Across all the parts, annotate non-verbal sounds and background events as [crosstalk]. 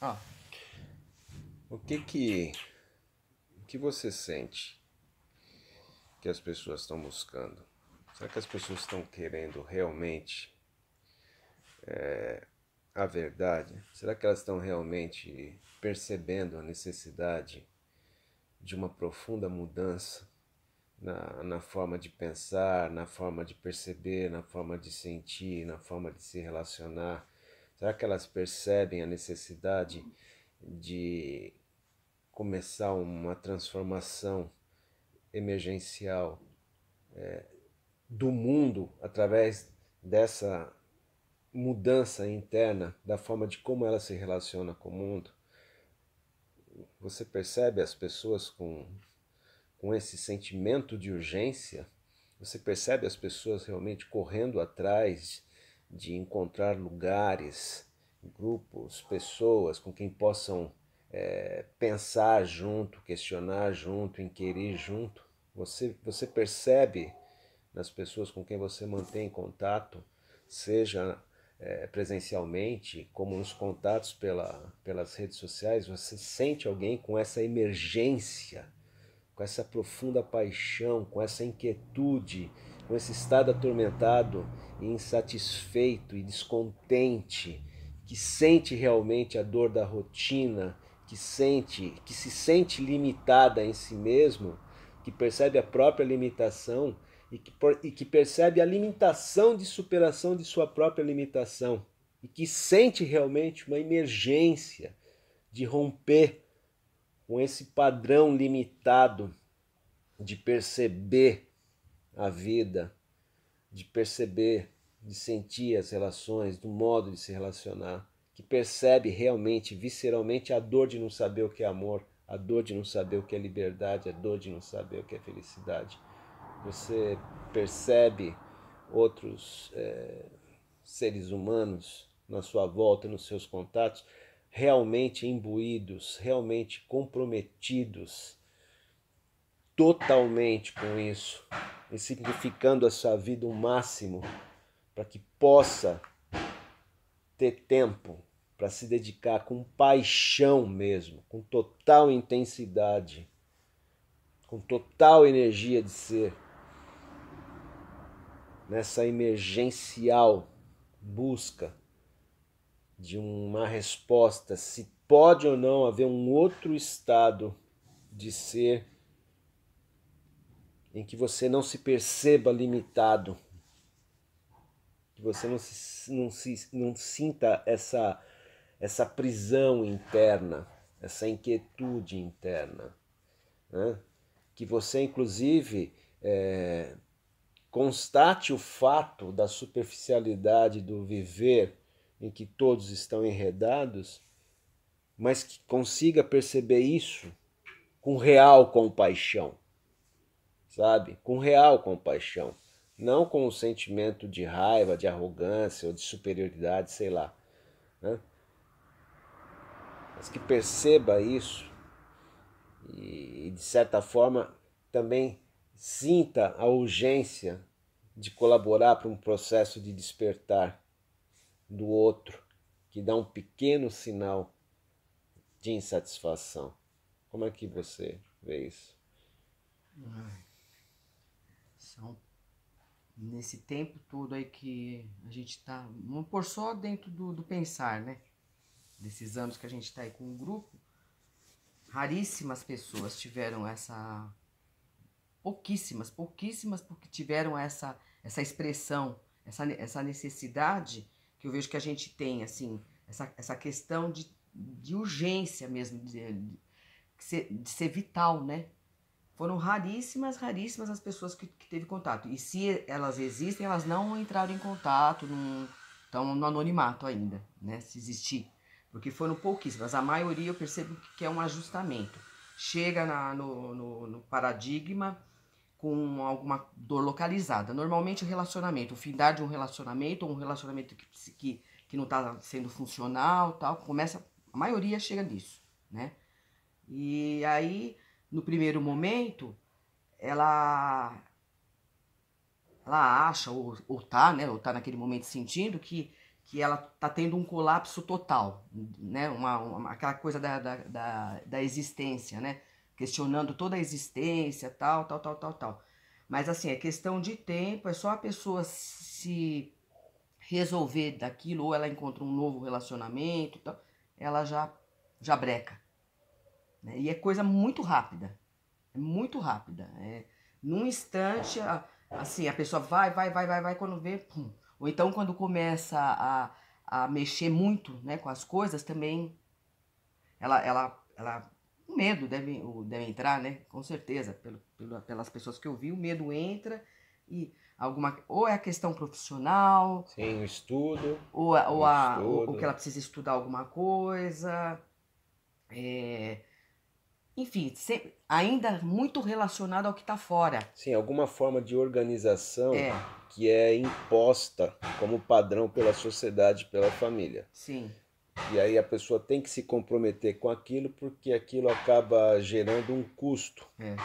Ah. O que que o que você sente que as pessoas estão buscando? Será que as pessoas estão querendo realmente é, a verdade? Será que elas estão realmente percebendo a necessidade de uma profunda mudança na, na forma de pensar, na forma de perceber, na forma de sentir, na forma de se relacionar? Será que elas percebem a necessidade de começar uma transformação emergencial é, do mundo através dessa mudança interna da forma de como ela se relaciona com o mundo? Você percebe as pessoas com, com esse sentimento de urgência? Você percebe as pessoas realmente correndo atrás de encontrar lugares, grupos, pessoas com quem possam é, pensar junto, questionar junto, inquirir junto. Você, você percebe nas pessoas com quem você mantém contato, seja é, presencialmente, como nos contatos pela, pelas redes sociais, você sente alguém com essa emergência, com essa profunda paixão, com essa inquietude com esse estado atormentado e insatisfeito e descontente, que sente realmente a dor da rotina, que sente, que se sente limitada em si mesmo, que percebe a própria limitação e que, e que percebe a limitação de superação de sua própria limitação e que sente realmente uma emergência de romper com esse padrão limitado de perceber a vida, de perceber, de sentir as relações, do modo de se relacionar, que percebe realmente, visceralmente, a dor de não saber o que é amor, a dor de não saber o que é liberdade, a dor de não saber o que é felicidade. Você percebe outros é, seres humanos na sua volta, nos seus contatos, realmente imbuídos, realmente comprometidos totalmente com isso e simplificando a sua vida o máximo para que possa ter tempo para se dedicar com paixão mesmo, com total intensidade, com total energia de ser nessa emergencial busca de uma resposta se pode ou não haver um outro estado de ser em que você não se perceba limitado, que você não se, não se não sinta essa, essa prisão interna, essa inquietude interna. Né? Que você, inclusive, é, constate o fato da superficialidade do viver em que todos estão enredados, mas que consiga perceber isso com real compaixão sabe? Com real compaixão, não com o um sentimento de raiva, de arrogância ou de superioridade, sei lá. Né? Mas que perceba isso e, de certa forma, também sinta a urgência de colaborar para um processo de despertar do outro, que dá um pequeno sinal de insatisfação. Como é que você vê isso? Ai. São nesse tempo todo aí que a gente tá, não por só dentro do, do pensar, né? Desses anos que a gente tá aí com o grupo, raríssimas pessoas tiveram essa. Pouquíssimas, pouquíssimas porque tiveram essa, essa expressão, essa, essa necessidade que eu vejo que a gente tem, assim, essa, essa questão de, de urgência mesmo, de, de, ser, de ser vital, né? Foram raríssimas, raríssimas as pessoas que, que teve contato. E se elas existem, elas não entraram em contato, estão no anonimato ainda, né? Se existir. Porque foram pouquíssimas. A maioria eu percebo que é um ajustamento. Chega na, no, no, no paradigma com alguma dor localizada. Normalmente o relacionamento, o findar de um relacionamento, ou um relacionamento que, que, que não está sendo funcional, tal, começa, a maioria chega nisso, né? E aí no primeiro momento, ela ela acha ou, ou tá, né, ou tá naquele momento sentindo que que ela tá tendo um colapso total, né, uma, uma aquela coisa da, da, da, da existência, né, questionando toda a existência, tal, tal, tal, tal, tal. Mas assim, é questão de tempo, é só a pessoa se resolver daquilo ou ela encontra um novo relacionamento, tal, então, ela já já breca. Né? E é coisa muito rápida. É muito rápida. É, num instante, a, assim, a pessoa vai, vai, vai, vai, vai, quando vê, pum. Ou então quando começa a, a mexer muito né, com as coisas, também ela, ela, ela o medo deve, deve entrar, né? Com certeza, pelo, pelo, pelas pessoas que eu vi, o medo entra e alguma ou é a questão profissional, sim, o estudo, ou, ou a, estudo. o que ela precisa estudar alguma coisa, é, enfim, ainda muito relacionado ao que está fora. Sim, alguma forma de organização é. que é imposta como padrão pela sociedade, pela família. Sim. E aí a pessoa tem que se comprometer com aquilo porque aquilo acaba gerando um custo. É.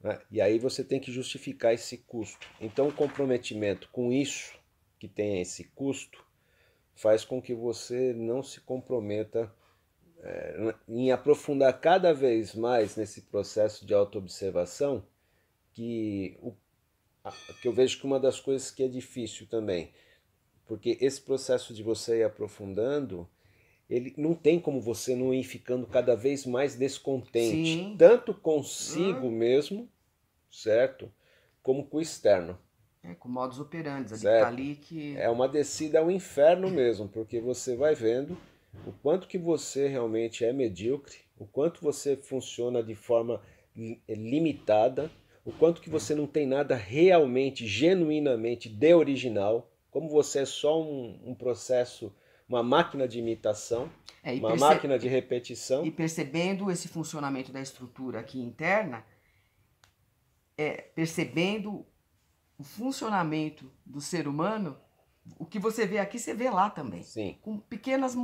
Né? E aí você tem que justificar esse custo. Então o comprometimento com isso, que tem esse custo, faz com que você não se comprometa é, em aprofundar cada vez mais nesse processo de autoobservação, que, o, que eu vejo que uma das coisas que é difícil também, porque esse processo de você ir aprofundando, ele não tem como você não ir ficando cada vez mais descontente, Sim. tanto consigo hum. mesmo, certo? Como com o externo. É, com modos operantes, ali, tá ali que... É uma descida ao inferno mesmo, porque você vai vendo o quanto que você realmente é medíocre, o quanto você funciona de forma eh, limitada, o quanto que você não tem nada realmente, genuinamente de original, como você é só um, um processo, uma máquina de imitação, é, uma máquina de repetição. E percebendo esse funcionamento da estrutura aqui interna, é, percebendo o funcionamento do ser humano, o que você vê aqui, você vê lá também. Sim. Com pequenas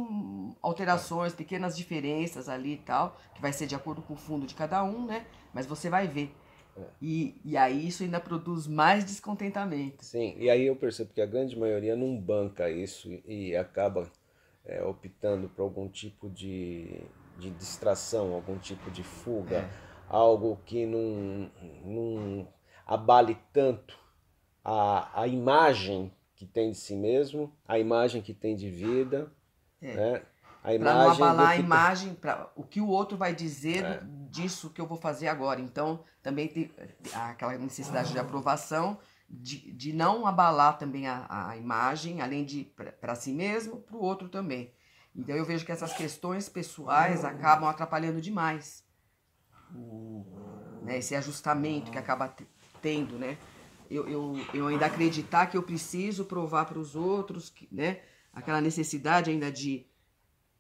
alterações, pequenas diferenças ali e tal, que vai ser de acordo com o fundo de cada um, né? Mas você vai ver. É. E, e aí isso ainda produz mais descontentamento. Sim, e aí eu percebo que a grande maioria não banca isso e acaba é, optando por algum tipo de, de distração, algum tipo de fuga, é. algo que não, não abale tanto a, a imagem que tem de si mesmo, a imagem que tem de vida, é. né? A imagem não abalar a imagem, pra, o que o outro vai dizer é. disso que eu vou fazer agora. Então, também tem aquela necessidade de aprovação, de, de não abalar também a, a imagem, além de para si mesmo, para o outro também. Então, eu vejo que essas questões pessoais acabam atrapalhando demais né, esse ajustamento que acaba tendo, né? eu, eu, eu ainda acreditar que eu preciso provar para os outros, que, né? Aquela necessidade ainda de,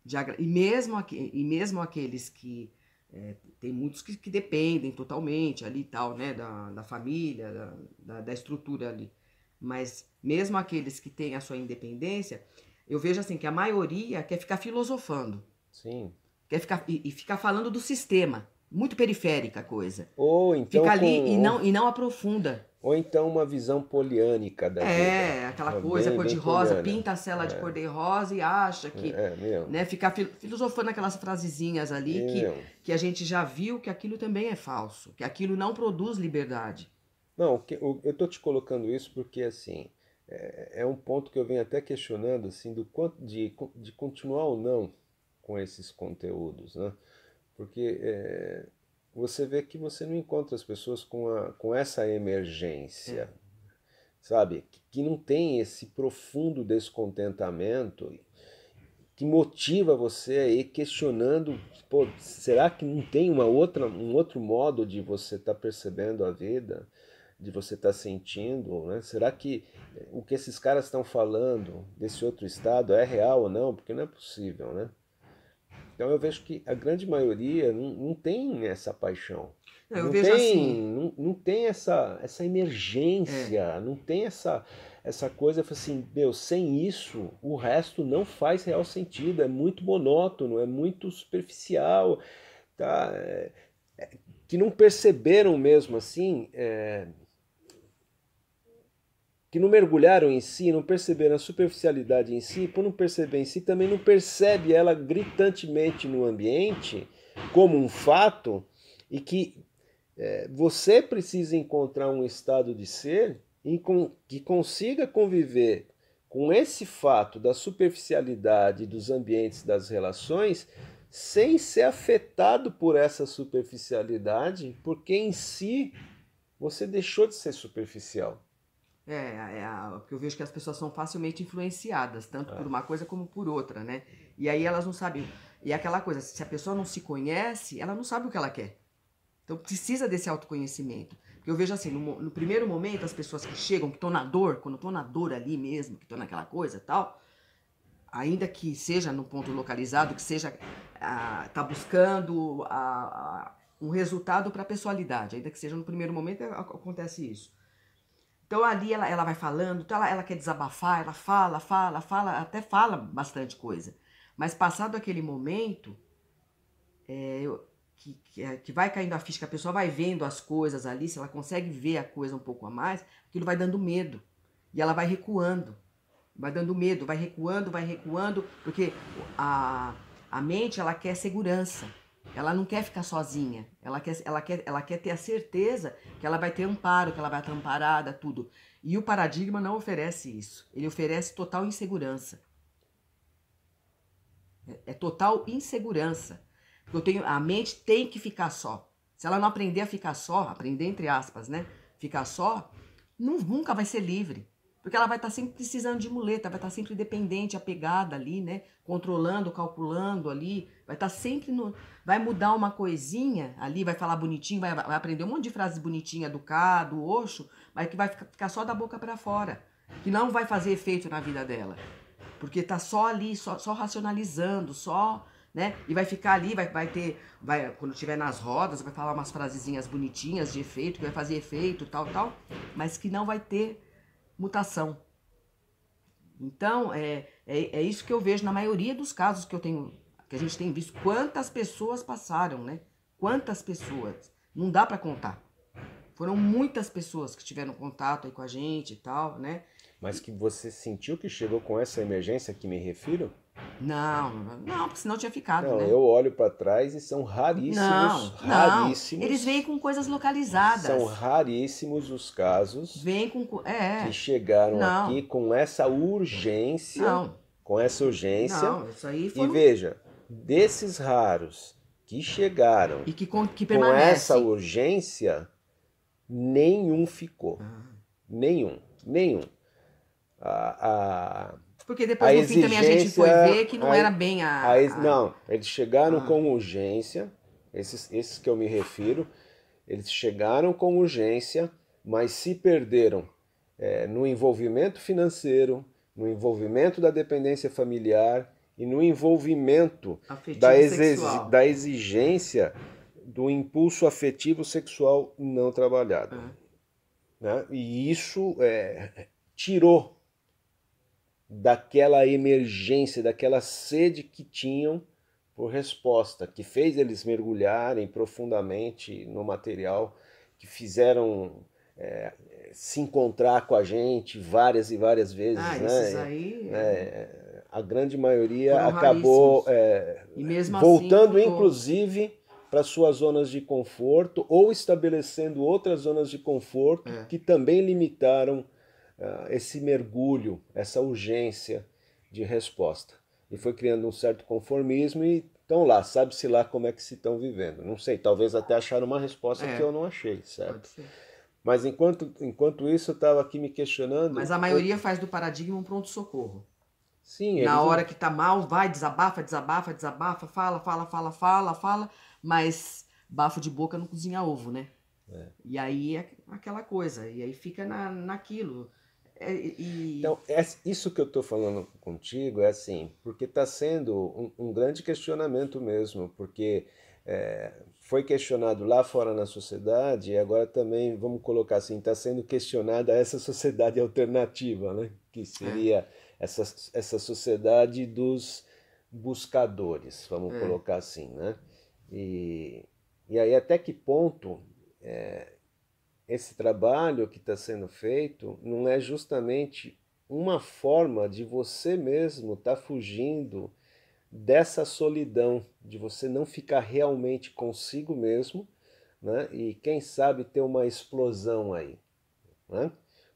de e mesmo e mesmo aqueles que é, tem muitos que, que, dependem totalmente ali tal, né? Da, da família, da, da, da estrutura ali. Mas mesmo aqueles que têm a sua independência, eu vejo assim que a maioria quer ficar filosofando. Sim. Quer ficar e, e ficar falando do sistema, muito periférica a coisa. Ou então fica ali com... e não e não aprofunda. Ou então uma visão poliânica da É, vida. aquela uma coisa cor-de-rosa, pinta a cela é. de cor-de-rosa e acha que. É, é meu. Né, ficar filosofando aquelas frasezinhas ali que, que a gente já viu que aquilo também é falso, que aquilo não produz liberdade. Não, eu estou te colocando isso porque, assim, é, é, um ponto que eu venho até questionando, assim, do quanto de, de continuar ou não com esses conteúdos, né? Porque é, você vê que você não encontra as pessoas com, a, com essa emergência, é. sabe? Que, que não tem esse profundo descontentamento que motiva você a ir questionando, pô, será que não tem uma outra, um outro modo de você estar tá percebendo a vida, de você estar tá sentindo, né? Será que o que esses caras estão falando desse outro estado é real ou não? Porque não é possível, né? Então eu vejo que a grande maioria não, não tem essa paixão. Eu não, tem, assim... não, não, tem essa, essa emergência, é. não tem essa, essa coisa assim, meu, sem isso o resto não faz real sentido, é muito monótono, é muito superficial, tá? É, é que não perceberam mesmo assim. É, que não mergulharam em si, não perceberam a superficialidade em si, por não perceber em si, também não percebe ela gritantemente no ambiente como um fato e que é, você precisa encontrar um estado de ser que consiga conviver com esse fato da superficialidade dos ambientes das relações sem ser afetado por essa superficialidade, porque em si você deixou de ser superficial. É, é, porque eu vejo que as pessoas são facilmente influenciadas, tanto é. por uma coisa como por outra, né? E aí elas não sabem. E aquela coisa, se a pessoa não se conhece, ela não sabe o que ela quer. Então precisa desse autoconhecimento. Porque eu vejo assim, no, no primeiro momento, as pessoas que chegam, que estão na dor, quando estão na dor ali mesmo, que estão naquela coisa tal, ainda que seja no ponto localizado, que seja. Ah, tá buscando um resultado para a pessoalidade, ainda que seja no primeiro momento, é, acontece isso. Então ali ela, ela vai falando, então ela, ela quer desabafar, ela fala, fala, fala, até fala bastante coisa. Mas passado aquele momento, é, que, que, é, que, vai caindo a ficha, que a pessoa vai vendo as coisas ali, se ela consegue ver a coisa um pouco a mais, aquilo vai dando medo. E ela vai recuando. Vai dando medo, vai recuando, vai recuando, porque a, a mente ela quer segurança. Ela não quer ficar sozinha. Ela quer, ela quer, ela quer ter a certeza que ela vai ter amparo, que ela vai estar amparada, tudo. E o paradigma não oferece isso. Ele oferece total insegurança. É, é total insegurança. eu tenho, a mente tem que ficar só. Se ela não aprender a ficar só, aprender entre aspas, né? Ficar só, não, nunca vai ser livre. Porque ela vai estar tá sempre precisando de muleta, vai estar tá sempre dependente, apegada ali, né? Controlando, calculando ali, vai estar tá sempre no. Vai mudar uma coisinha ali, vai falar bonitinho, vai, vai aprender um monte de frases bonitinha do K, do oxo, mas que vai ficar só da boca para fora. Que não vai fazer efeito na vida dela. Porque tá só ali, só, só racionalizando, só né? E vai ficar ali, vai, vai ter, vai, quando tiver nas rodas, vai falar umas frasezinhas bonitinhas de efeito, que vai fazer efeito, tal, tal, mas que não vai ter mutação. Então, é, é, é, isso que eu vejo na maioria dos casos que eu tenho, que a gente tem visto. Quantas pessoas passaram, né? Quantas pessoas? Não dá para contar. Foram muitas pessoas que tiveram contato aí com a gente e tal, né? Mas que você sentiu que chegou com essa emergência que me refiro? Não, não, porque senão tinha ficado. Não, né? eu olho para trás e são raríssimos, não, raríssimos. Não. Eles vêm com coisas localizadas. São raríssimos os casos. Vêm com é, que chegaram não. aqui com essa urgência. Não. Com essa urgência. Não, isso aí foi. E veja, desses raros que chegaram e que, que com essa urgência, nenhum ficou. Ah. Nenhum, nenhum. a, a porque depois a no fim também a gente foi ver que não a, era bem a, a, a, Não, eles chegaram ah. com urgência, esses, esses que eu me refiro, eles chegaram com urgência, mas se perderam é, no envolvimento financeiro, no envolvimento da dependência familiar e no envolvimento da, da exigência do impulso afetivo sexual não trabalhado. Ah. Né? E isso é, tirou daquela emergência, daquela sede que tinham por resposta, que fez eles mergulharem profundamente no material, que fizeram é, se encontrar com a gente várias e várias vezes. Ah, né? esses aí. É, é. a grande maioria acabou é, voltando, assim, inclusive, para suas zonas de conforto ou estabelecendo outras zonas de conforto é. que também limitaram ah, esse mergulho, essa urgência de resposta. E foi criando um certo conformismo e estão lá, sabe-se lá como é que se estão vivendo. Não sei, talvez até acharam uma resposta é, que eu não achei, certo? Mas enquanto, enquanto isso, eu estava aqui me questionando. Mas a maioria eu... faz do paradigma um pronto-socorro. Sim, Na hora que está mal, vai, desabafa, desabafa, desabafa, fala, fala, fala, fala, fala, mas bafo de boca não cozinha ovo, né? É. E aí é aquela coisa, e aí fica na, naquilo. É, e... Então, é, isso que eu estou falando contigo é assim, porque está sendo um, um, grande questionamento mesmo, porque é, foi questionado lá fora na sociedade e agora também, vamos colocar assim, está sendo questionada essa sociedade [laughs] alternativa, né? que seria é. essa, essa sociedade dos buscadores, vamos é. colocar assim. Né? E, e aí, até que ponto é, esse trabalho que está sendo feito não é justamente uma forma de você mesmo estar tá fugindo dessa solidão, de você não ficar realmente consigo mesmo, né? E quem sabe ter uma explosão aí, né?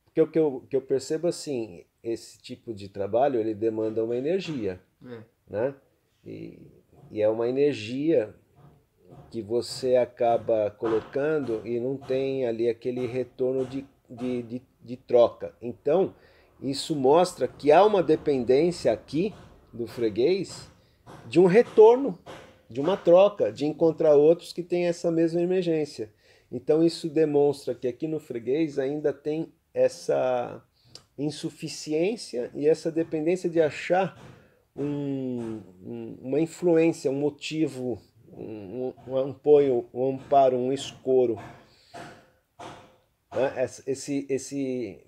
Porque o que eu, que eu percebo assim, esse tipo de trabalho ele demanda uma energia, é. né? E, e é uma energia que você acaba colocando e não tem ali aquele retorno de, de, de, de troca. Então, isso mostra que há uma dependência aqui do freguês de um retorno, de uma troca, de encontrar outros que têm essa mesma emergência. Então, isso demonstra que aqui no freguês ainda tem essa insuficiência e essa dependência de achar um, uma influência, um motivo um, um apoio, um amparo, um escuro Né? Esse, esse,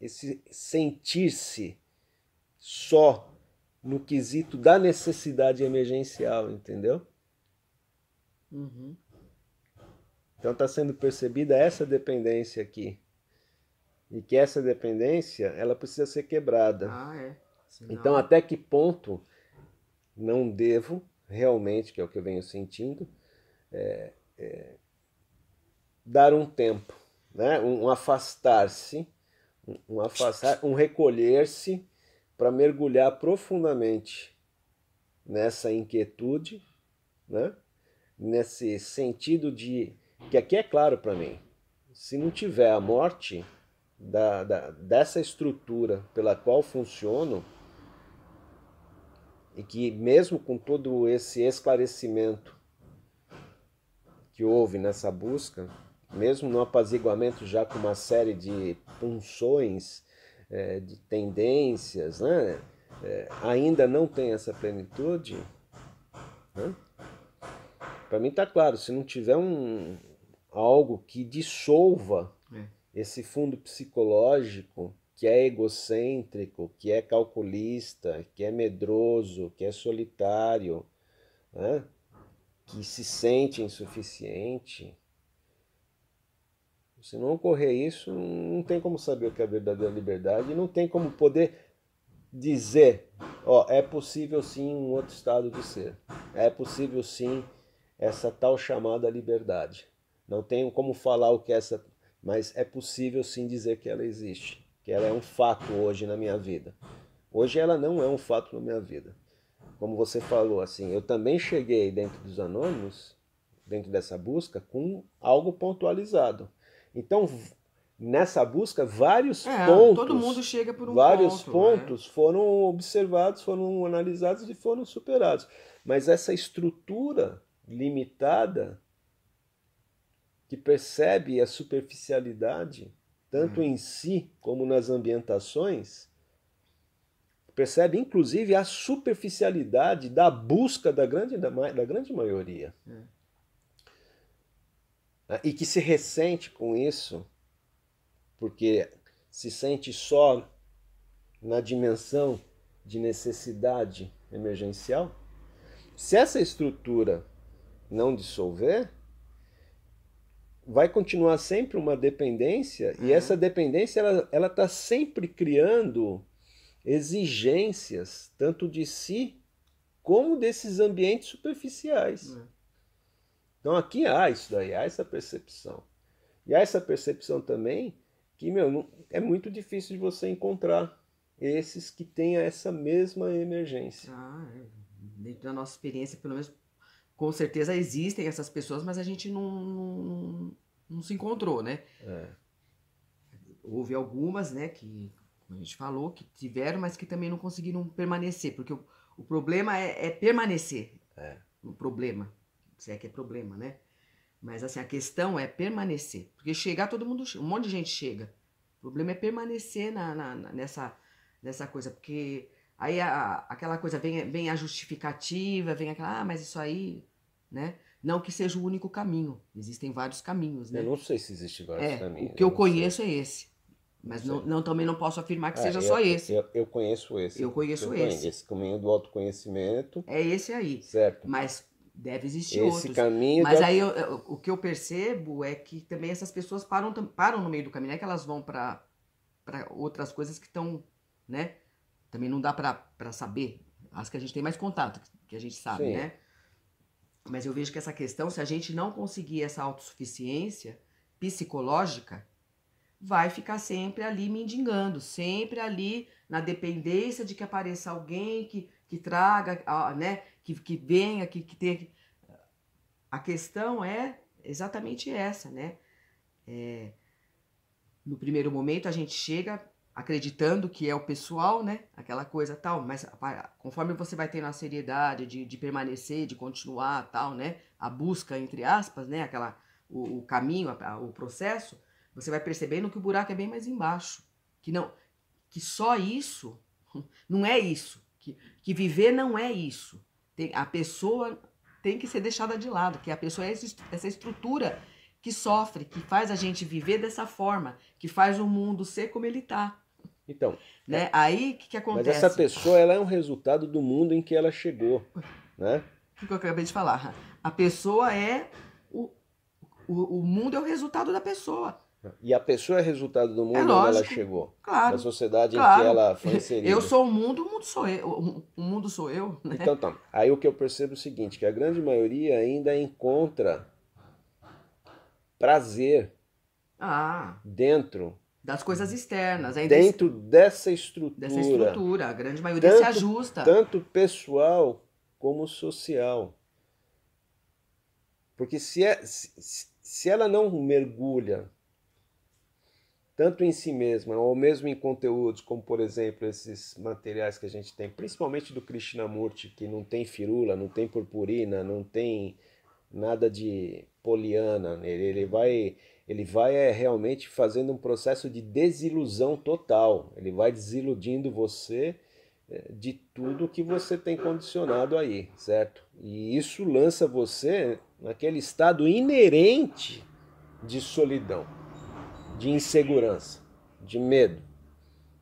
esse sentir-se só no quesito da necessidade emergencial, entendeu? Uhum. Então está sendo percebida essa dependência aqui. E que essa dependência, ela precisa ser quebrada. Ah, é. Senão... Então, até que ponto não devo realmente, que é o que eu venho sentindo, é, é dar um tempo, né? um, afastar-se, um, afastar, um, um recolher-se para mergulhar profundamente nessa inquietude, né? nesse sentido de que aqui é claro para mim, se não tiver a morte da, da, dessa estrutura pela qual funciono, e que, mesmo com todo esse esclarecimento que houve nessa busca, mesmo no apaziguamento já com uma série de punções, é, de tendências, né? É, ainda não tem essa plenitude, né? para mim está claro, se não tiver um, algo que dissolva é. esse fundo psicológico, que é egocêntrico, que é calculista, que é medroso, que é solitário, né? que se sente insuficiente. Se não ocorrer isso, não tem como saber o que é a verdadeira liberdade, não tem como poder dizer, ó, é possível sim um outro estado de ser. É possível sim essa tal chamada liberdade. Não tenho como falar o que é essa, mas é possível sim dizer que ela existe que ela é um fato hoje na minha vida. Hoje ela não é um fato na minha vida. Como você falou, assim, eu também cheguei dentro dos anônimos, dentro dessa busca, com algo pontualizado. Então, nessa busca, vários é, pontos. Todo mundo chega por um Vários ponto, né? pontos né? foram observados, foram analisados e foram superados. Mas essa estrutura limitada que percebe a superficialidade tanto em si como nas ambientações, percebe inclusive a superficialidade da busca da grande, da, da grande maioria. É. E que se ressente com isso, porque se sente só na dimensão de necessidade emergencial. Se essa estrutura não dissolver, vai continuar sempre uma dependência uhum. e essa dependência ela ela está sempre criando exigências tanto de si como desses ambientes superficiais. Uhum. Então aqui há isso daí, há essa percepção. E há essa percepção também que meu, é muito difícil de você encontrar esses que tenham essa mesma emergência. Ah, é. dentro da nossa experiência, pelo menos com certeza existem essas pessoas, mas a gente não, não, não se encontrou, né? É. Houve algumas, né, que, como a gente falou, que tiveram, mas que também não conseguiram permanecer, porque o, o problema é, é permanecer. É. O problema, se é que é problema, né? Mas assim, a questão é permanecer. Porque chegar, todo mundo. Um monte de gente chega. O problema é permanecer na, na nessa, nessa coisa. Porque Aí a, aquela coisa vem, vem a justificativa, vem aquela, ah, mas isso aí, né? Não que seja o único caminho, existem vários caminhos, né? Eu não sei se existem vários é, caminhos. O que eu, eu conheço sei. é esse. Mas não, não, também não posso afirmar que ah, seja eu, só esse. Eu, eu, conheço esse. Eu conheço esse. Esse caminho do autoconhecimento. É esse aí. Certo. Mas deve existir esse outros. Caminho Mas aí eu, o que eu percebo é que também essas pessoas param, param no meio do caminho. Não é que elas vão para outras coisas que estão, né? também não dá para saber. As que a gente tem mais contato, que a gente sabe, Sim. né? Mas eu vejo que essa questão, se a gente não conseguir essa autossuficiência psicológica, vai ficar sempre ali mendigando, sempre ali na dependência de que apareça alguém que, que traga, né? Que, que venha, que, que tenha. A questão é exatamente essa, né? É, no primeiro momento a gente chega acreditando que é o pessoal, né? Aquela coisa tal, mas conforme você vai tendo a seriedade de, de permanecer, de continuar tal, né? A busca, entre aspas, né? Aquela, o, o caminho, o processo, você vai percebendo que o buraco é bem mais embaixo. Que não, que só isso [laughs] não é isso. Que, que viver não é isso. Tem, a pessoa tem que ser deixada de lado, que a pessoa é essa estrutura que sofre, que faz a gente viver dessa forma, que faz o mundo ser como ele está então. Né? É. Aí o que, que acontece? Mas essa pessoa ela é um resultado do mundo em que ela chegou. Né? O que eu acabei de falar. A pessoa é. O, o, o mundo é o resultado da pessoa. E a pessoa é resultado do mundo é lógico, onde ela chegou. Claro. Da sociedade claro. em que ela foi inserida. Eu sou o mundo, o mundo sou eu. O mundo sou eu. Né? Então, tá aí o que eu percebo é o seguinte, que a grande maioria ainda encontra prazer ah. dentro das coisas externas. Dentro dessa estrutura. Dessa estrutura, a grande maioria tanto, se ajusta. Tanto pessoal como social. Porque se, é, se, se ela não mergulha tanto em si mesma ou mesmo em conteúdos como por exemplo esses materiais que a gente tem, principalmente do Krishnamurti, que não tem firula, não tem purpurina, não tem nada de poliana, ele, ele vai ele vai é, realmente fazendo um processo de desilusão total. Ele vai desiludindo você eh, de tudo que você tem condicionado aí, certo? E isso lança você naquele estado inerente de solidão, de insegurança, de medo,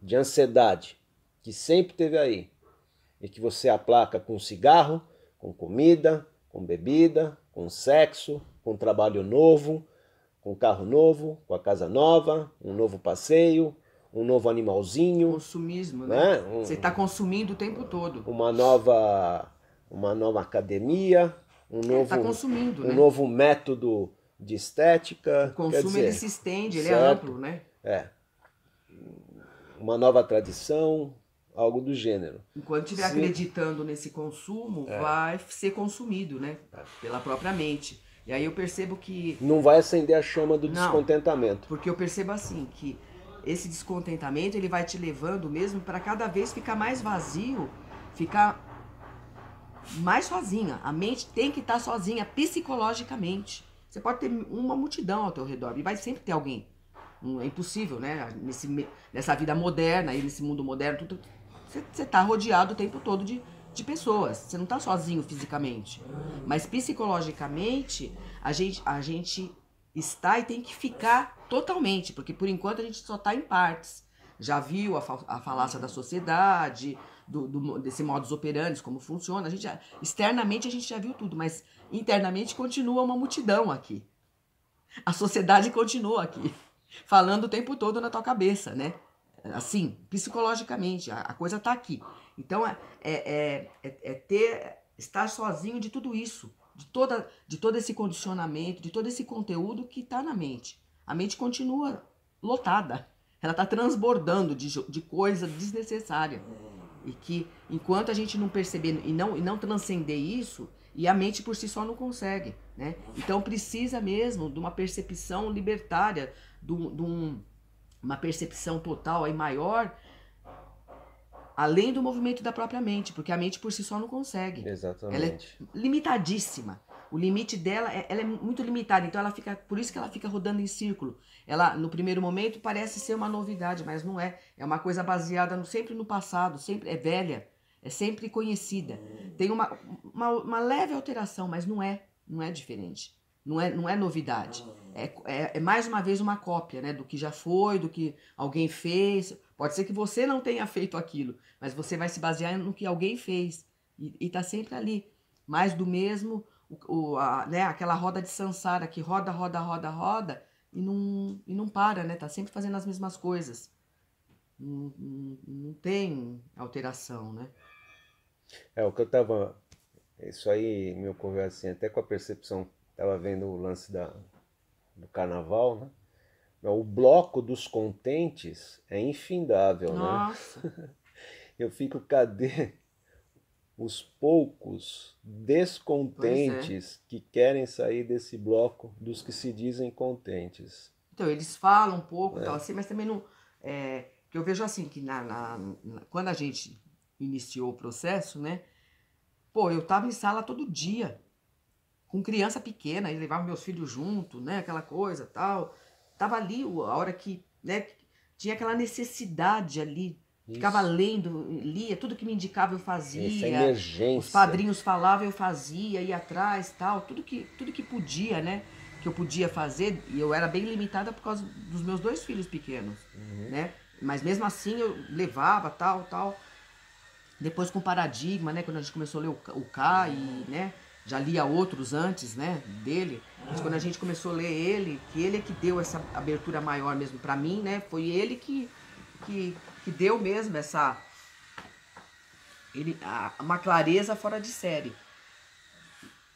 de ansiedade, que sempre teve aí. E que você aplaca com cigarro, com comida, com bebida, com sexo, com trabalho novo, um carro novo, com a casa nova, um novo passeio, um novo animalzinho. Consumismo, né? né? Um, Você está consumindo o tempo todo. Uma nova, uma nova academia, um é, novo, tá consumindo, um né? novo método de estética. O consumo dizer, ele se estende, ele é certo? é amplo, né? É. Uma nova tradição, algo do gênero. Enquanto estiver acreditando nesse consumo, é. vai ser consumido, né? É. Pela própria mente. E aí eu percebo que. Não vai acender a chama do não, descontentamento. Porque eu percebo assim, que esse descontentamento ele vai te levando mesmo para cada vez ficar mais vazio, ficar mais sozinha. A mente tem que estar tá sozinha psicologicamente. Você pode ter uma multidão ao teu redor e vai sempre ter alguém. Hum, é impossível, né? Nesse, nessa vida moderna, aí nesse mundo moderno, você está rodeado o tempo todo de, de pessoas. Você não está sozinho fisicamente, mas psicologicamente a gente a gente está e tem que ficar totalmente, porque por enquanto a gente só está em partes. Já viu a, fa a falácia da sociedade, do, do, desse modus operandi, como funciona. A gente já, externamente a gente já viu tudo, mas internamente continua uma multidão aqui. A sociedade continua aqui, falando o tempo todo na tua cabeça, né? Assim, psicologicamente, a, a coisa está aqui. Então é, é, é, é, é ter, estar sozinho de tudo isso, de, toda, de todo esse condicionamento, de todo esse conteúdo que está na mente. A mente continua lotada, ela está transbordando de, de coisa desnecessária. E que enquanto a gente não perceber e não, e não transcender isso, e a mente por si só não consegue. Né? Então precisa mesmo de uma percepção libertária, de, de um, uma percepção total aí maior além do movimento da própria mente, porque a mente por si só não consegue. Exatamente. Ela é limitadíssima. O limite dela é, ela é muito limitada, então ela fica, por isso que ela fica rodando em círculo. Ela no primeiro momento parece ser uma novidade, mas não é. É uma coisa baseada no, sempre no passado, sempre é velha, é sempre conhecida. Tem uma, uma, uma leve alteração, mas não é, não é diferente. Não é, não é novidade. É, é, é mais uma vez uma cópia, né, do que já foi, do que alguém fez Pode ser que você não tenha feito aquilo, mas você vai se basear no que alguém fez e está sempre ali. Mais do mesmo, o, o, a, né, aquela roda de Sansara que roda, roda, roda, roda e não, e não para, né? Tá sempre fazendo as mesmas coisas. Não, não, não tem alteração, né? É, o que eu tava. Isso aí me ocorreu assim, até com a percepção. Tava vendo o lance da, do carnaval, né? É, o bloco dos contentes é infindável, né? Nossa. né? [laughs] Eu fico, cadê os poucos descontentes é. que querem sair desse bloco dos que se dizem contentes? Então, eles falam um pouco, é. tal, assim, mas também não. É, eu vejo assim, que na, na, na, quando a gente iniciou o processo, né? Pô, eu tava em sala todo dia, com criança pequena, e levava meus filhos junto, né? Aquela coisa tal. Estava ali a hora que né, tinha aquela necessidade ali. Isso. Ficava lendo, lia, tudo que me indicava eu fazia. Essa emergência. Os padrinhos falavam, eu fazia, ia atrás, tal, tudo que, tudo que podia, né? Que eu podia fazer, e eu era bem limitada por causa dos meus dois filhos pequenos, uhum. né? Mas mesmo assim eu levava, tal, tal. Depois com o Paradigma, né? Quando a gente começou a ler o, o K e, né? já lia outros antes, né, dele. Mas quando a gente começou a ler ele, que ele é que deu essa abertura maior mesmo para mim, né? Foi ele que, que, que deu mesmo essa ele a, uma clareza fora de série.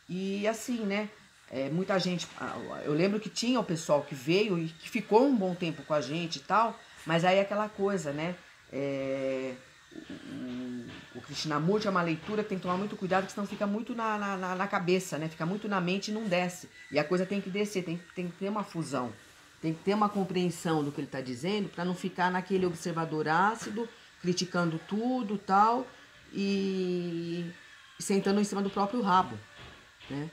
E assim, né? É, muita gente, eu lembro que tinha o pessoal que veio e que ficou um bom tempo com a gente e tal, mas aí é aquela coisa, né? É, o Krishnamurti é uma leitura que tem que tomar muito cuidado, porque senão fica muito na, na, na, cabeça, né? Fica muito na mente e não desce. E a coisa tem que descer, tem, tem que ter uma fusão. Tem que ter uma compreensão do que ele está dizendo para não ficar naquele observador ácido, criticando tudo tal, e sentando em cima do próprio rabo. Né?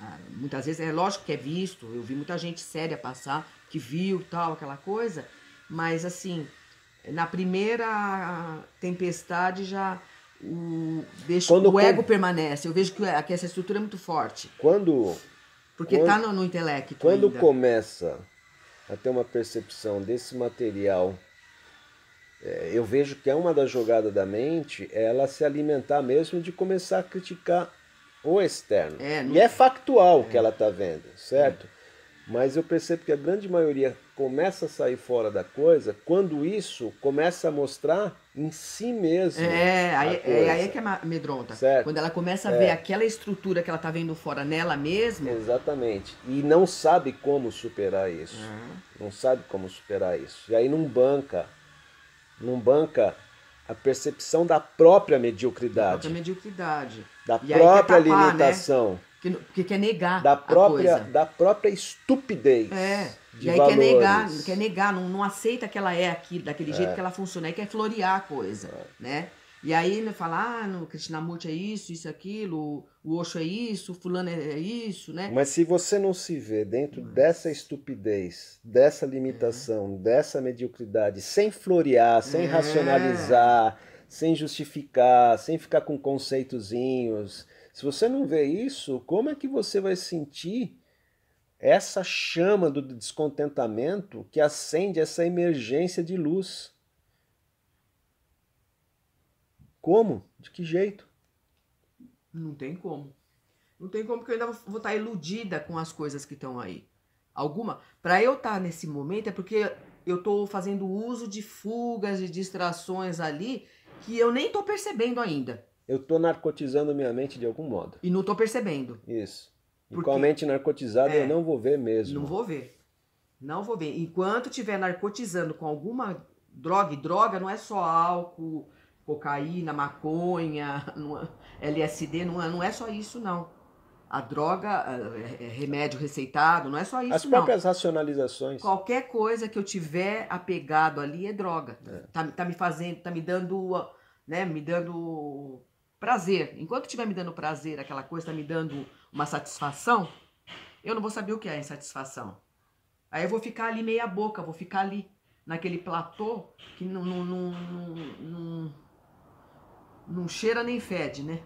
Ah, muitas vezes, é lógico que é visto, eu vi muita gente séria passar, que viu tal, aquela coisa, mas assim, na primeira tempestade já o, quando, o ego quando... permanece. Eu vejo que, é, que, essa estrutura é muito forte. Quando. Porque está no, no, intelecto. Quando ainda. começa a ter uma percepção desse material, é, eu vejo que é uma das jogadas da mente é ela se alimentar mesmo de começar a criticar o externo. É, não... E é factual o é. que ela está vendo, certo? É. Mas eu percebo que a grande maioria começa a sair fora da coisa quando isso começa a mostrar em si mesmo. É, aí, é aí é que é amedronta. Certo. Quando ela começa a é. ver aquela estrutura que ela está vendo fora nela mesma. Exatamente. E não sabe como superar isso. Não sabe como superar isso. E aí não banca. Não banca a percepção da própria mediocridade. Da própria mediocridade. Da e é própria tapar, né? limitação. Né? Que, porque quer negar da própria, Da própria estupidez. É. De e aí valores. quer negar, quer negar não, não aceita que ela é aquilo, daquele é. jeito que ela funciona. Aí quer florear a coisa, é. né? E aí ele fala, ah, no Krishnamurti é isso, isso, é aquilo, o Osho é isso, fulano é, é isso, né? Mas se você não se vê dentro Mas... dessa estupidez, dessa limitação, é. dessa mediocridade, sem florear, sem é. racionalizar, sem justificar, sem ficar com conceitozinhos, se você não vê isso, como é que você vai sentir essa chama do descontentamento que acende essa emergência de luz? Como? De que jeito? Não tem como. Não tem como, que eu ainda vou estar tá iludida com as coisas que estão aí. Alguma. Para eu estar tá nesse momento é porque eu estou fazendo uso de fugas, de distrações ali que eu nem estou percebendo ainda eu estou narcotizando minha mente de algum modo. E não estou percebendo. Isso. Porque... E com a mente narcotizada é, eu não vou ver mesmo. Não vou ver. Não vou ver. Enquanto estiver narcotizando com alguma droga, e droga não é só álcool, cocaína, maconha, [laughs] não, é, LSD, não, é, não é só isso, não. A droga, é, remédio receitado, não é só isso, As não. As próprias racionalizações. Qualquer coisa que eu tiver apegado ali é droga. É. Tá, tá me fazendo, tá me dando, né, me dando prazer. Enquanto estiver me dando prazer, aquela coisa está me dando uma satisfação, eu não vou saber o que é insatisfação. Aí eu vou ficar ali meia boca, vou ficar ali naquele platô que não, não, não, não, não cheira nem fede, né?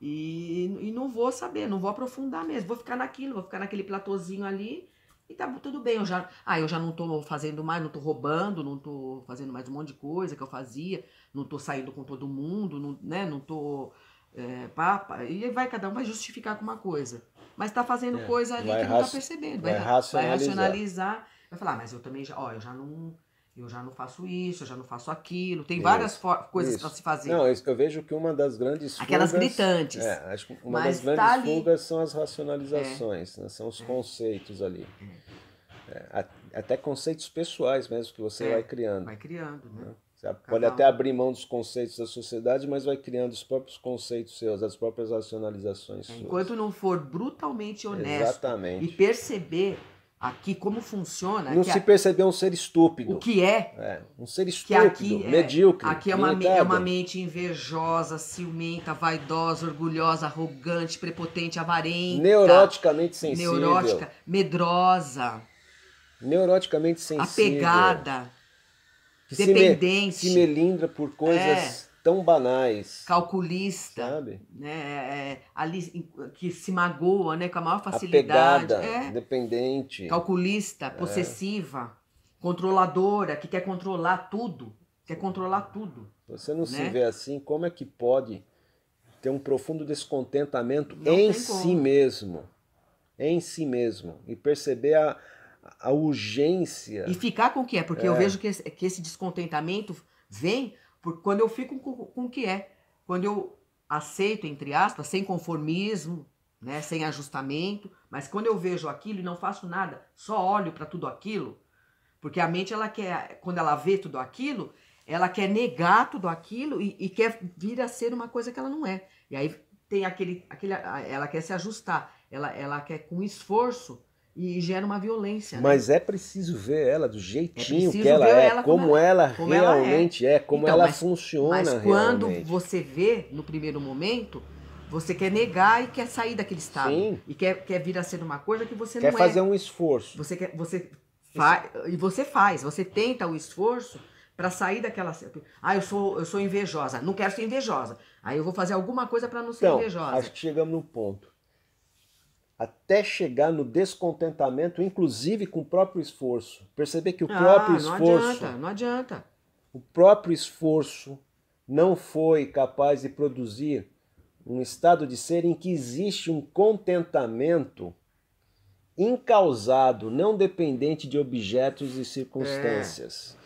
E, e, não vou saber, não vou aprofundar mesmo. Vou ficar naquilo, vou ficar naquele platôzinho ali e tá tudo bem, eu já, ah, eu já não tô fazendo mais, não tô roubando, não tô fazendo mais um monte de coisa que eu fazia, não tô saindo com todo mundo, não, né, não tô é, papa, e vai cada um vai justificar com uma coisa. Mas tá fazendo é, coisa ali que não tá percebendo, vai, vai racionalizar. vai racionalizar, vai falar, ah, mas eu também já, ó, eu já não eu já não faço isso, eu já não faço aquilo. Tem várias coisas para se fazer. Não, eu vejo que uma das grandes Aquelas fugas, gritantes. É, uma Mas das grandes tá fugas são as racionalizações, é. né? são os é. conceitos ali. É, é até conceitos pessoais mesmo que você é, vai criando. Vai criando, né? né? Você pode até abrir mão dos conceitos da sociedade, mas vai criando os próprios conceitos seus, as próprias racionalizações é, suas. Enquanto não for brutalmente honesto Exatamente. e perceber aqui como funciona. Não se a... perceber um ser estúpido. O que é? é um ser estúpido, aqui é- medíocre. É, aqui é uma, é uma mente invejosa, ciumenta, vaidosa, orgulhosa, arrogante, prepotente, avarenta. Neuroticamente sensível. Neurótica, medrosa. Neuroticamente sensível. Apegada. dependente. Se, me, se melindra por coisas é tão banais. Calculista. Sabe? Né? É, é, ali, que se magoa né? com a maior facilidade. Apegada, é. dependente. Calculista, é. possessiva, é. controladora, que quer controlar tudo. Quer controlar tudo. Você não né? se vê assim, como é que pode ter um profundo descontentamento não em si mesmo? Em si mesmo. E perceber a, a urgência. E ficar com o que é, porque é. eu vejo que que esse descontentamento vem por, quando eu fico com, com o que é, quando eu aceito, entre aspas, sem conformismo, né, sem ajustamento, mas quando eu vejo aquilo e não faço nada, só olho para tudo aquilo, porque a mente, ela quer, quando ela vê tudo aquilo, ela quer negar tudo aquilo e, e, quer vir a ser uma coisa que ela não é. E aí tem aquele, aquele ela quer se ajustar, ela, ela quer com esforço e gera uma violência. Né? Mas é preciso ver ela do jeitinho é que ela é, ela como, como, ela, como realmente ela é. é, como então, ela mas, funciona. Mas quando realmente. você vê no primeiro momento, você quer negar e quer sair daquele estado. Sim. E quer, quer vir a ser uma coisa que você quer não é. Quer fazer um esforço. Você quer, você faz, e você faz, você tenta o esforço para sair daquela. Ah, eu sou, eu sou invejosa, não quero ser invejosa. Aí eu vou fazer alguma coisa para não ser então, invejosa. Acho que chegamos no ponto até chegar no descontentamento, inclusive com o próprio esforço. Perceber que o ah, próprio esforço. Não adianta, não adianta. O próprio esforço não foi capaz de produzir um estado de ser em que existe um contentamento incausado, não dependente de objetos e circunstâncias.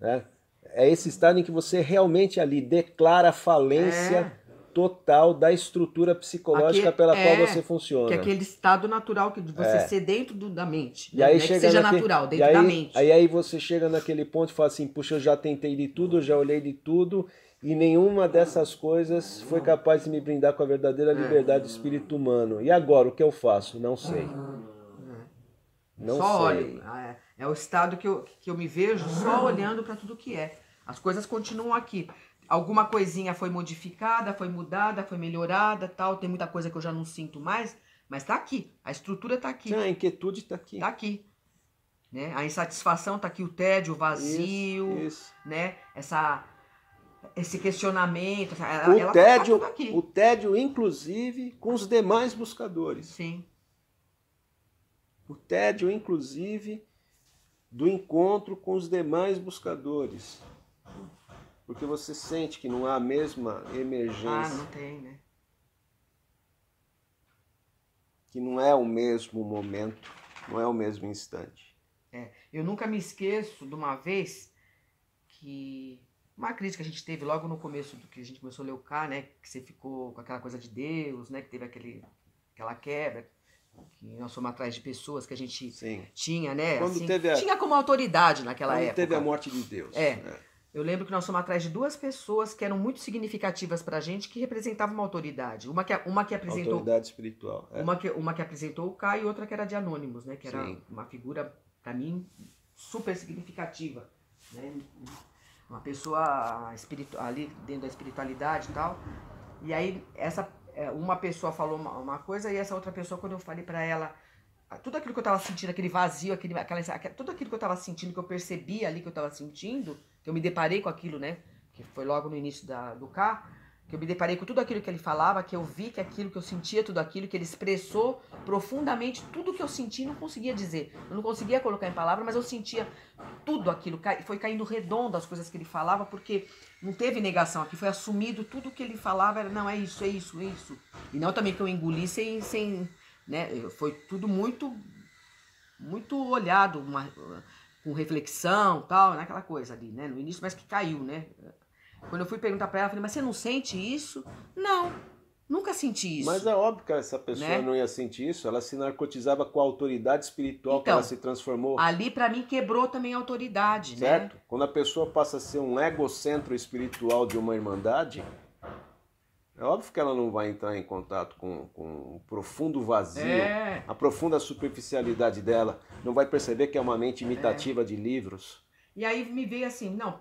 É, né? é. esse estado em que você realmente ali declara falência. É total da estrutura psicológica Aqui, pela é, qual você funciona. Que é aquele estado natural que você é. ser dentro do, da mente. E né? aí é chega que seja naquele, natural, dentro aí, da mente. Aí, aí você chega naquele ponto e fala assim, puxa, eu já tentei de tudo, eu já olhei de tudo, e nenhuma dessas coisas foi capaz de me brindar com a verdadeira é. liberdade do espírito humano. E agora, o que eu faço? Não sei. É. Não só sei. olho. É, o estado que eu, que eu me vejo só olhando para tudo que é. As coisas continuam aqui alguma coisinha foi modificada, foi mudada, foi melhorada, tal. Tem muita coisa que eu já não sinto mais, mas está aqui. A estrutura está aqui. Ah, a inquietude está aqui. Está aqui. Né? A insatisfação está aqui, o tédio, o vazio, isso, isso. né? Essa esse questionamento, ela, o tá tédio, tá aqui. o tédio inclusive com os demais buscadores. Sim. O tédio inclusive do encontro com os demais buscadores. Porque você sente que não há a mesma emergência. Ah, não tem, né? Que não é o mesmo momento, não é o mesmo instante. É, eu nunca me esqueço de uma vez que uma crise que a gente teve logo no começo do que a gente começou a ler o K, né? Que você ficou com aquela coisa de Deus, né? Que teve aquele, aquela quebra, que nós fomos atrás de pessoas que a gente Sim. tinha, né? Quando assim, teve a... Tinha como autoridade naquela Quando época. teve a morte de Deus. É. Né? Eu lembro que nós fomos atrás de duas pessoas que eram muito significativas para a gente, que representavam uma autoridade. Uma que, uma que apresentou. Autoridade espiritual. É. Uma, que, uma que apresentou o Kai e outra que era de Anônimos, né? Que era Sim. uma figura, para mim, super significativa. Né? Uma pessoa espiritu... ali dentro da espiritualidade e tal. E aí, essa, é, uma pessoa falou uma, uma coisa e essa outra pessoa, quando eu falei para ela tudo aquilo que eu estava sentindo, aquele vazio, aquele, aquela, tudo aquilo que eu estava sentindo, que eu percebia ali que eu estava sentindo que eu me deparei com aquilo, né? Que foi logo no início da, do K, que eu me deparei com tudo aquilo que ele falava, que eu vi que aquilo que eu sentia, tudo aquilo que ele expressou profundamente, tudo que eu senti, não conseguia dizer. Eu não conseguia colocar em palavras, mas eu sentia tudo aquilo. Foi caindo redondo as coisas que ele falava, porque não teve negação aqui, foi assumido tudo que ele falava, era, não, é isso, é isso, é isso. E não também que eu engoli sem, sem né? Foi tudo muito muito olhado, uma, com reflexão tal, naquela né, coisa ali, né? No início, mas que caiu, né? Quando eu fui perguntar para ela, eu falei, mas você não sente isso? Não, nunca senti isso. Mas é óbvio que essa pessoa né? não ia sentir isso, ela se narcotizava com a autoridade espiritual então, que ela então, se transformou. Ali para mim quebrou também a autoridade, certo? né? Certo. Quando a pessoa passa a ser um egocentro espiritual de uma irmandade, é óbvio que ela não vai entrar em contato com, com o profundo vazio, é. a profunda superficialidade dela. Não vai perceber que é uma mente imitativa é. de livros. E aí me veio assim, não,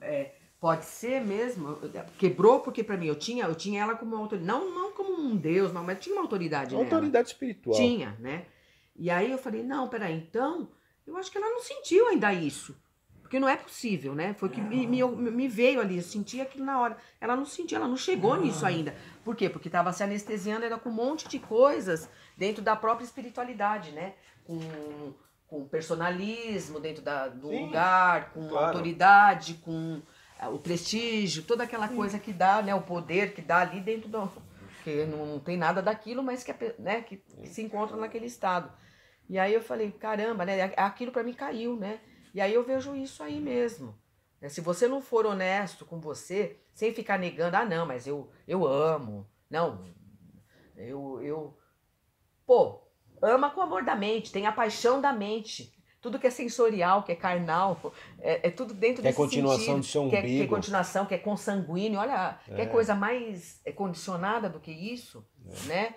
é, pode ser mesmo. Quebrou porque para mim eu tinha, eu tinha ela como uma autoridade, não, não como um deus, mas tinha uma autoridade. Uma autoridade espiritual. Tinha, né? E aí eu falei, não, peraí, então eu acho que ela não sentiu ainda isso. Porque não é possível, né? Foi que me, me, me, veio ali, eu senti aquilo na hora. Ela não sentiu, ela não chegou nisso ainda. Por quê? Porque estava se anestesiando, era com um monte de coisas dentro da própria espiritualidade, né? Com, com personalismo dentro da, do Sim, lugar, com claro. autoridade, com eh, o prestígio, toda aquela Sim. coisa que dá, né? O poder que dá ali dentro do. Que não, não tem nada daquilo, mas que, né, que, que se encontra naquele estado. E aí eu falei, caramba, né? Aquilo para mim caiu, né? E aí eu vejo isso aí mesmo. É, se você não for honesto com você, sem ficar negando, ah, não, mas eu, eu amo. Não, eu, eu. Pô, ama com o amor da mente, tem a paixão da mente. Tudo que é sensorial, que é carnal, é, é tudo dentro que desse é continuação sentido, do seu umbigo. Que é, que é continuação, que é consanguíneo. Olha, é. que é coisa mais condicionada do que isso, é. né?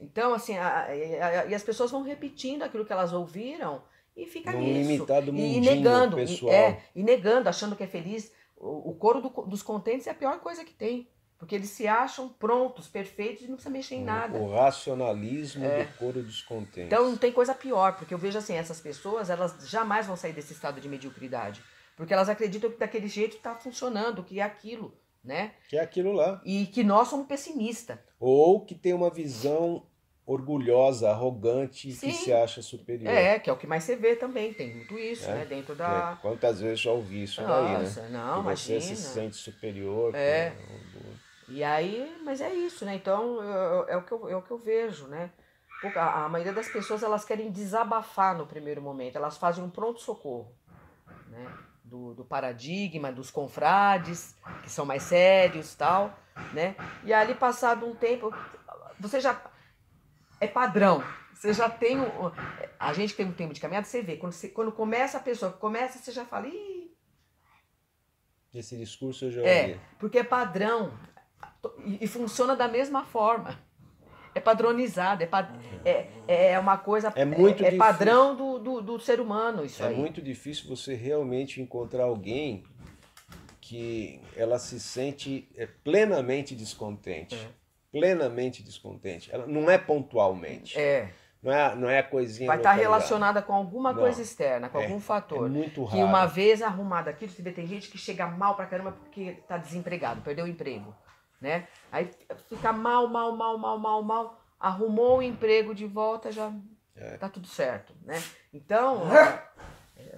Então, assim, a, a, a, e as pessoas vão repetindo aquilo que elas ouviram e fica Não nisso. mundinho, e negando, pessoal. E, é, e negando, achando que é feliz. O, o do, dos contentes é a pior coisa que tem. Porque eles se acham prontos, perfeitos e não precisa mexer em hum, nada. O racionalismo é. do coro dos contentes. Então não tem coisa pior, porque eu vejo assim, essas pessoas, elas jamais vão sair desse estado de mediocridade. Porque elas acreditam que daquele jeito está funcionando, que é aquilo, né? Que é aquilo lá. E que nós somos pessimistas. Ou que tem uma visão orgulhosa, arrogante Sim. que se acha superior. É, que é o que mais você vê também, tem muito isso, é? né? Dentro da. É. Quantas vezes já ouvi isso Nossa, daí, né? Não, que imagina. Você se sente superior. É. E aí, mas é isso, né? Então, é o que eu, é o que eu vejo, né? A, a maioria das pessoas elas querem desabafar no primeiro momento, elas fazem um pronto-socorro, né? Do, do paradigma, dos confrades, que são mais sérios tal, né? E ali, passado um tempo, você já é padrão. Você já tem. Um, a gente tem um tempo de caminhada, você vê. Quando, você, quando começa a pessoa, começa, você já fala. Ih! Esse discurso eu já é, ouvi. É, porque é padrão. E, e funciona da mesma forma. É padronizado, é, é, é, é uma coisa. É, é muito É, é padrão do, do, do, ser humano isso é aí. É muito difícil você realmente encontrar alguém que ela se sente plenamente descontente. É plenamente descontente. Ela não é pontualmente. É. Não é, não é coisinha. Vai estar tá relacionada com alguma não. coisa externa, com é, algum é fator. É muito raro. E uma vez arrumado aquilo, você vê, tem gente que chega mal pra caramba porque tá desempregado, perdeu o emprego. Né? Aí fica mal, mal, mal, mal, mal, mal. Arrumou o emprego de volta, já é. tá tudo certo. Né? Então. [laughs] É.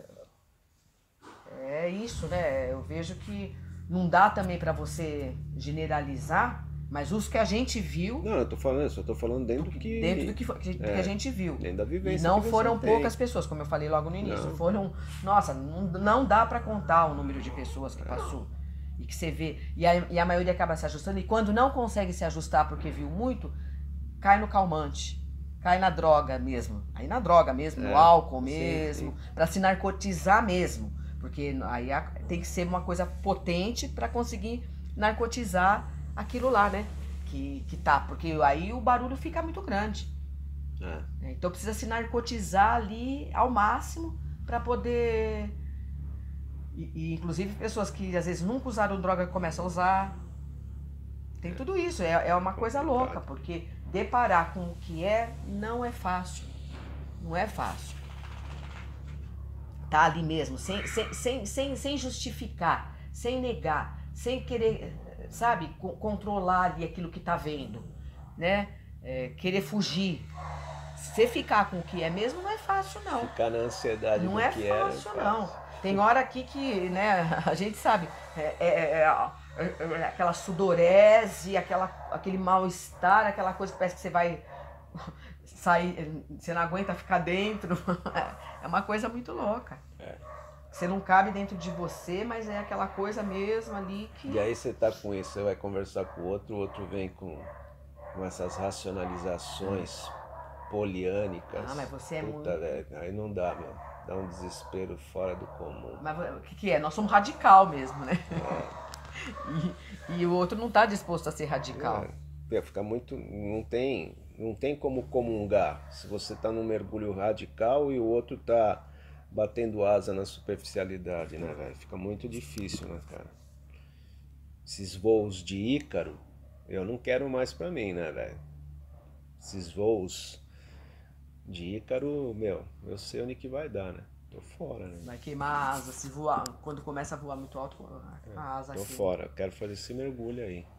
É, é isso, né? Eu vejo que não dá também para você generalizar mas os que a gente viu. Não, eu tô falando, eu só tô falando dentro do que. Dentro do que, que é, a gente viu. Dentro da vivência. E não foram poucas tem. pessoas, como eu falei logo no início. Não. Foram. Nossa, não, não dá para contar o número de pessoas que passou. E que você vê. E a, e a maioria acaba se ajustando. E quando não consegue se ajustar porque viu muito, cai no calmante. Cai na droga mesmo. Aí na droga mesmo, é, no álcool mesmo. para se narcotizar mesmo. Porque aí tem que ser uma coisa potente para conseguir narcotizar aquilo lá, né? Que, que tá, porque aí o barulho fica muito grande. É. é então precisa se narcotizar ali ao máximo para poder. E, e, inclusive pessoas que às vezes nunca usaram droga começam a usar. Tem é. tudo isso, é, é uma coisa louca, porque deparar com o que é não é fácil. Não é fácil. Tá ali mesmo, sem, sem, sem, sem, sem justificar, sem negar, sem querer sabe, controlar ali aquilo que tá vendo, né? É, querer fugir. Você ficar com o que é mesmo não é fácil, não. Ficar na ansiedade não do é que é, é fácil, é, não. Fácil. Tem hora aqui que, né, [laughs] a gente sabe, é, é, aquela sudorese, aquela, aquele mal-estar, aquela coisa que parece que você vai [laughs] sair, você não aguenta ficar dentro. [laughs] É uma coisa muito louca. Você não cabe dentro de você, mas é aquela coisa mesmo ali que. E aí você tá com isso, você vai conversar com o outro, o outro vem com, com essas racionalizações poliânicas. Ah, mas você é Puta, muito. Aí não dá, meu. Dá um desespero fora do comum. Mas o que, que é? Nós somos radical mesmo, né? É. [laughs] E, e, o outro não tá disposto a ser radical. É, fica muito. Não tem, não tem como comungar. Se você tá num mergulho radical e o outro tá batendo asa na superficialidade, né, velho? Fica muito difícil, né, cara? Esses voos de Ícaro, eu não quero mais pra mim, né, velho? Esses voos de Ícaro, meu, eu sei onde que vai dar, né? Tô fora, né? Vai queimar a asa, se voar. Quando começa a voar muito alto, a é, asa é, Tô aqui. fora, eu quero fazer esse mergulho aí.